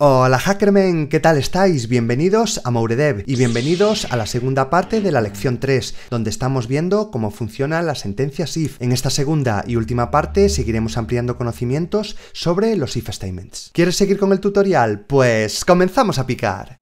Hola hackermen, ¿qué tal estáis? Bienvenidos a Mouredev y bienvenidos a la segunda parte de la lección 3, donde estamos viendo cómo funciona la sentencia if. En esta segunda y última parte seguiremos ampliando conocimientos sobre los if statements. ¿Quieres seguir con el tutorial? Pues comenzamos a picar.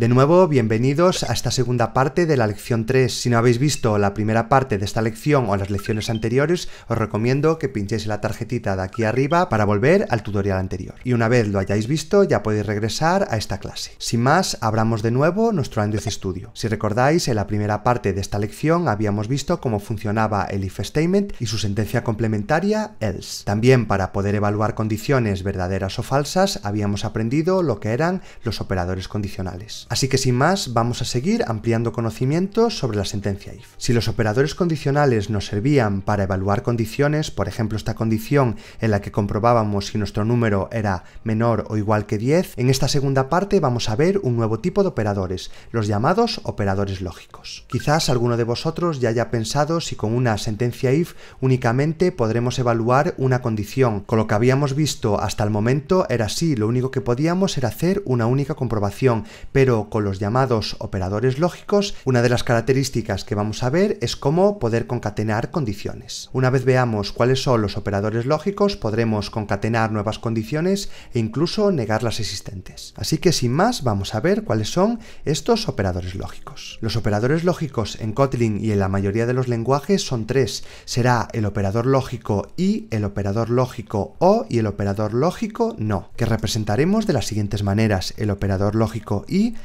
De nuevo, bienvenidos a esta segunda parte de la lección 3. Si no habéis visto la primera parte de esta lección o las lecciones anteriores, os recomiendo que pinchéis la tarjetita de aquí arriba para volver al tutorial anterior. Y una vez lo hayáis visto, ya podéis regresar a esta clase. Sin más, abramos de nuevo nuestro Android Studio. Si recordáis, en la primera parte de esta lección habíamos visto cómo funcionaba el if statement y su sentencia complementaria else. También para poder evaluar condiciones verdaderas o falsas, habíamos aprendido lo que eran los operadores condicionales. Así que sin más, vamos a seguir ampliando conocimientos sobre la sentencia if. Si los operadores condicionales nos servían para evaluar condiciones, por ejemplo esta condición en la que comprobábamos si nuestro número era menor o igual que 10, en esta segunda parte vamos a ver un nuevo tipo de operadores, los llamados operadores lógicos. Quizás alguno de vosotros ya haya pensado si con una sentencia if únicamente podremos evaluar una condición. Con lo que habíamos visto hasta el momento era así, lo único que podíamos era hacer una única comprobación, pero con los llamados operadores lógicos, una de las características que vamos a ver es cómo poder concatenar condiciones. Una vez veamos cuáles son los operadores lógicos, podremos concatenar nuevas condiciones e incluso negar las existentes. Así que sin más, vamos a ver cuáles son estos operadores lógicos. Los operadores lógicos en Kotlin y en la mayoría de los lenguajes son tres. Será el operador lógico y, el operador lógico o y el operador lógico no, que representaremos de las siguientes maneras. El operador lógico y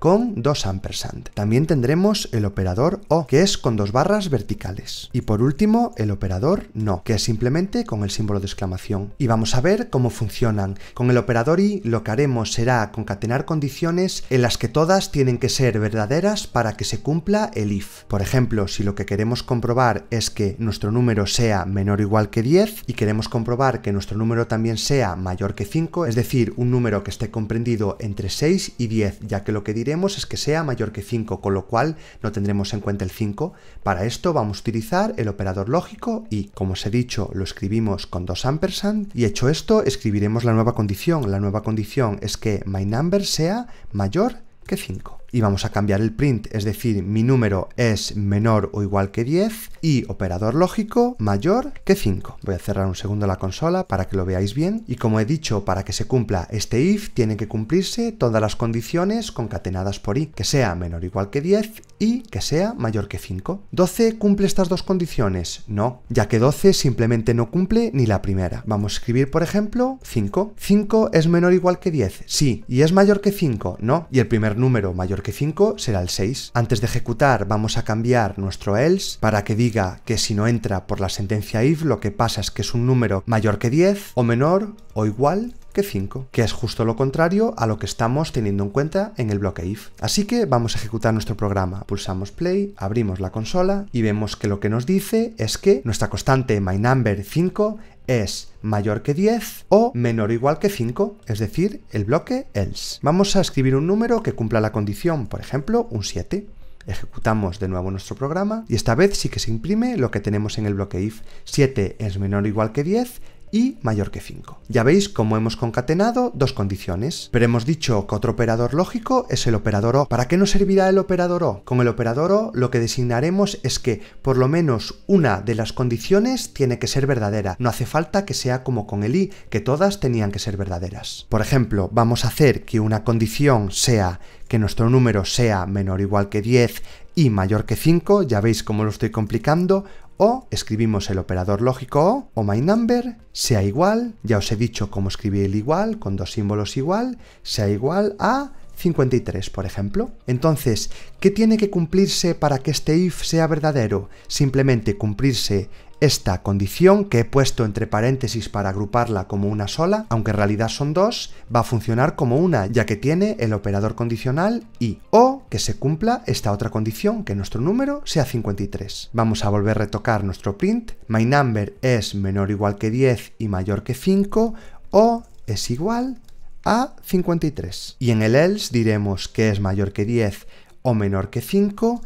con dos ampersand. También tendremos el operador O, que es con dos barras verticales. Y por último, el operador NO, que es simplemente con el símbolo de exclamación. Y vamos a ver cómo funcionan. Con el operador I lo que haremos será concatenar condiciones en las que todas tienen que ser verdaderas para que se cumpla el if. Por ejemplo, si lo que queremos comprobar es que nuestro número sea menor o igual que 10 y queremos comprobar que nuestro número también sea mayor que 5, es decir, un número que esté comprendido entre 6 y 10, ya que lo que diré es que sea mayor que 5, con lo cual no tendremos en cuenta el 5. Para esto vamos a utilizar el operador lógico y, como os he dicho, lo escribimos con dos ampersand y hecho esto escribiremos la nueva condición. La nueva condición es que my number sea mayor que 5 y vamos a cambiar el print, es decir, mi número es menor o igual que 10 y operador lógico mayor que 5. Voy a cerrar un segundo la consola para que lo veáis bien y como he dicho, para que se cumpla este if tiene que cumplirse todas las condiciones concatenadas por i, que sea menor o igual que 10 y que sea mayor que 5. ¿12 cumple estas dos condiciones? No, ya que 12 simplemente no cumple ni la primera. Vamos a escribir, por ejemplo, 5. ¿5 es menor o igual que 10? Sí. ¿Y es mayor que 5? No. ¿Y el primer número mayor que 5 será el 6. Antes de ejecutar vamos a cambiar nuestro else para que diga que si no entra por la sentencia if lo que pasa es que es un número mayor que 10 o menor o igual que 5, que es justo lo contrario a lo que estamos teniendo en cuenta en el bloque if. Así que vamos a ejecutar nuestro programa. Pulsamos play, abrimos la consola y vemos que lo que nos dice es que nuestra constante myNumber5 es mayor que 10 o menor o igual que 5, es decir, el bloque else. Vamos a escribir un número que cumpla la condición, por ejemplo, un 7. Ejecutamos de nuevo nuestro programa y esta vez sí que se imprime lo que tenemos en el bloque if. 7 es menor o igual que 10 y mayor que 5. Ya veis cómo hemos concatenado dos condiciones, pero hemos dicho que otro operador lógico es el operador O. ¿Para qué nos servirá el operador O? Con el operador O lo que designaremos es que por lo menos una de las condiciones tiene que ser verdadera, no hace falta que sea como con el I, que todas tenían que ser verdaderas. Por ejemplo, vamos a hacer que una condición sea que nuestro número sea menor o igual que 10 y mayor que 5, ya veis cómo lo estoy complicando, o, escribimos el operador lógico O, o my number, sea igual, ya os he dicho cómo escribir el igual, con dos símbolos igual, sea igual a 53, por ejemplo. Entonces, ¿qué tiene que cumplirse para que este if sea verdadero? Simplemente cumplirse esta condición que he puesto entre paréntesis para agruparla como una sola, aunque en realidad son dos, va a funcionar como una, ya que tiene el operador condicional y o que se cumpla esta otra condición, que nuestro número sea 53. Vamos a volver a retocar nuestro print, my number es menor o igual que 10 y mayor que 5, o es igual a 53. Y en el else diremos que es mayor que 10 o menor que 5,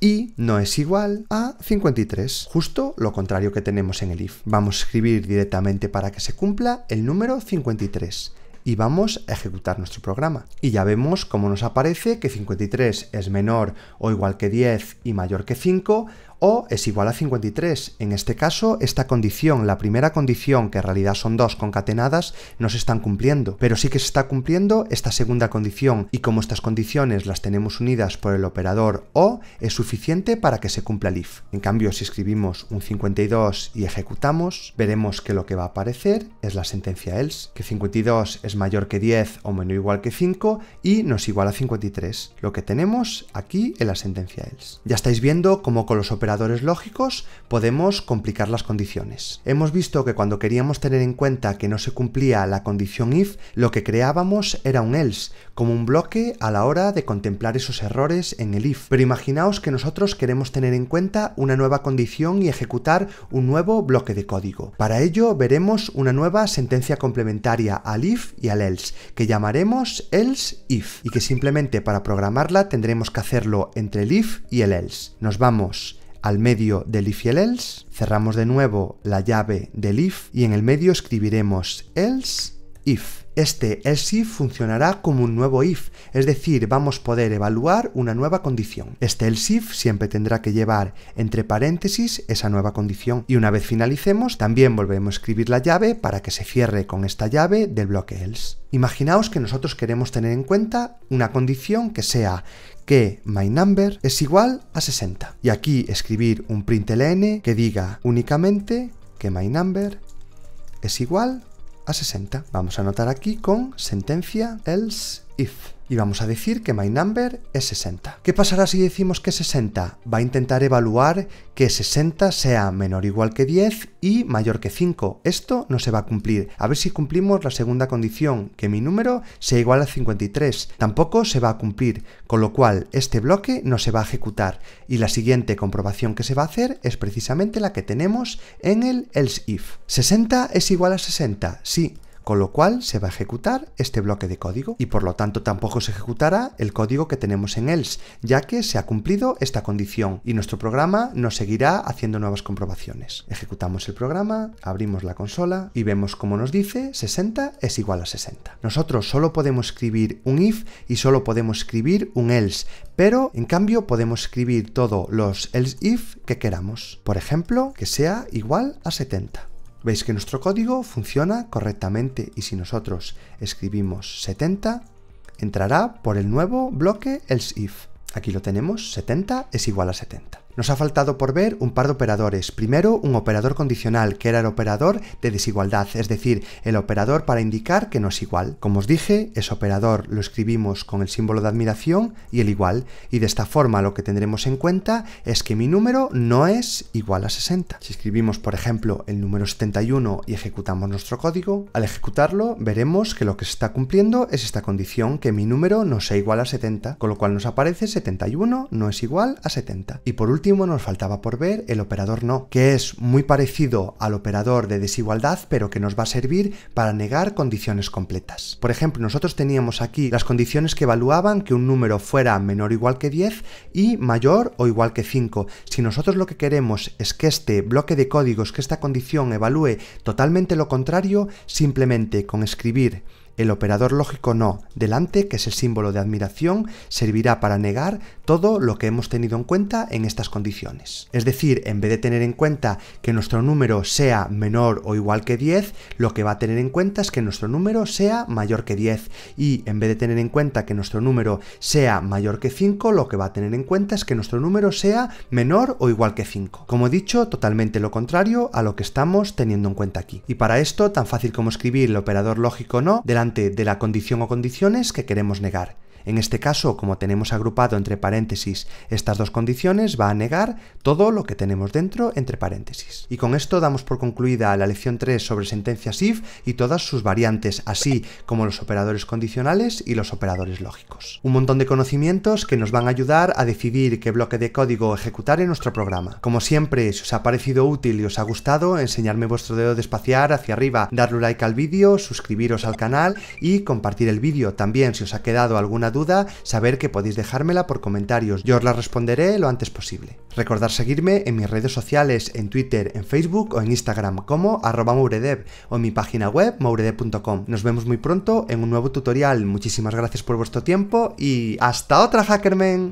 y no es igual a 53, justo lo contrario que tenemos en el if. Vamos a escribir directamente para que se cumpla el número 53 y vamos a ejecutar nuestro programa. Y ya vemos cómo nos aparece que 53 es menor o igual que 10 y mayor que 5, o es igual a 53. En este caso, esta condición, la primera condición, que en realidad son dos concatenadas, no se están cumpliendo. Pero sí que se está cumpliendo esta segunda condición y como estas condiciones las tenemos unidas por el operador O, es suficiente para que se cumpla el if. En cambio, si escribimos un 52 y ejecutamos, veremos que lo que va a aparecer es la sentencia else, que 52 es mayor que 10 o menor igual que 5 y nos iguala a 53, lo que tenemos aquí en la sentencia else. Ya estáis viendo cómo con los operadores operadores lógicos podemos complicar las condiciones. Hemos visto que cuando queríamos tener en cuenta que no se cumplía la condición if, lo que creábamos era un else, como un bloque a la hora de contemplar esos errores en el if. Pero imaginaos que nosotros queremos tener en cuenta una nueva condición y ejecutar un nuevo bloque de código. Para ello veremos una nueva sentencia complementaria al if y al else, que llamaremos else if, y que simplemente para programarla tendremos que hacerlo entre el if y el else. Nos vamos al medio del if y el else, cerramos de nuevo la llave del if y en el medio escribiremos else if. Este if funcionará como un nuevo if, es decir, vamos a poder evaluar una nueva condición. Este else if siempre tendrá que llevar entre paréntesis esa nueva condición. Y una vez finalicemos, también volvemos a escribir la llave para que se cierre con esta llave del bloque else. Imaginaos que nosotros queremos tener en cuenta una condición que sea que my number es igual a 60. Y aquí escribir un println que diga únicamente que my number es igual a a 60. Vamos a anotar aquí con sentencia else if y vamos a decir que my number es 60. ¿Qué pasará si decimos que 60? Va a intentar evaluar que 60 sea menor o igual que 10 y mayor que 5. Esto no se va a cumplir. A ver si cumplimos la segunda condición, que mi número sea igual a 53. Tampoco se va a cumplir, con lo cual este bloque no se va a ejecutar. Y la siguiente comprobación que se va a hacer es precisamente la que tenemos en el else if. 60 es igual a 60, sí, con lo cual se va a ejecutar este bloque de código y por lo tanto tampoco se ejecutará el código que tenemos en else, ya que se ha cumplido esta condición y nuestro programa nos seguirá haciendo nuevas comprobaciones. Ejecutamos el programa, abrimos la consola y vemos como nos dice 60 es igual a 60. Nosotros solo podemos escribir un if y solo podemos escribir un else, pero en cambio podemos escribir todos los else if que queramos. Por ejemplo, que sea igual a 70. Veis que nuestro código funciona correctamente y si nosotros escribimos 70, entrará por el nuevo bloque else if. Aquí lo tenemos, 70 es igual a 70. Nos ha faltado por ver un par de operadores. Primero, un operador condicional, que era el operador de desigualdad, es decir, el operador para indicar que no es igual. Como os dije, ese operador lo escribimos con el símbolo de admiración y el igual, y de esta forma lo que tendremos en cuenta es que mi número no es igual a 60. Si escribimos, por ejemplo, el número 71 y ejecutamos nuestro código, al ejecutarlo veremos que lo que se está cumpliendo es esta condición, que mi número no sea igual a 70, con lo cual nos aparece 71 no es igual a 70. Y por último, nos faltaba por ver el operador no, que es muy parecido al operador de desigualdad, pero que nos va a servir para negar condiciones completas. Por ejemplo, nosotros teníamos aquí las condiciones que evaluaban que un número fuera menor o igual que 10 y mayor o igual que 5. Si nosotros lo que queremos es que este bloque de códigos, que esta condición evalúe totalmente lo contrario, simplemente con escribir el operador lógico no, delante, que es el símbolo de admiración, servirá para negar todo lo que hemos tenido en cuenta en estas condiciones. Es decir, en vez de tener en cuenta que nuestro número sea menor o igual que 10, lo que va a tener en cuenta es que nuestro número sea mayor que 10. Y en vez de tener en cuenta que nuestro número sea mayor que 5, lo que va a tener en cuenta es que nuestro número sea menor o igual que 5. Como he dicho, totalmente lo contrario a lo que estamos teniendo en cuenta aquí. Y para esto, tan fácil como escribir el operador lógico no, delante de la condición o condiciones que queremos negar. En este caso, como tenemos agrupado entre paréntesis estas dos condiciones, va a negar todo lo que tenemos dentro entre paréntesis. Y con esto damos por concluida la lección 3 sobre sentencias if y todas sus variantes, así como los operadores condicionales y los operadores lógicos. Un montón de conocimientos que nos van a ayudar a decidir qué bloque de código ejecutar en nuestro programa. Como siempre, si os ha parecido útil y os ha gustado, enseñarme vuestro dedo de espaciar hacia arriba, darle like al vídeo, suscribiros al canal y compartir el vídeo. También si os ha quedado alguna duda duda, saber que podéis dejármela por comentarios. Yo os la responderé lo antes posible. Recordad seguirme en mis redes sociales, en Twitter, en Facebook o en Instagram como arroba o en mi página web mouredev.com. Nos vemos muy pronto en un nuevo tutorial. Muchísimas gracias por vuestro tiempo y hasta otra Hackerman!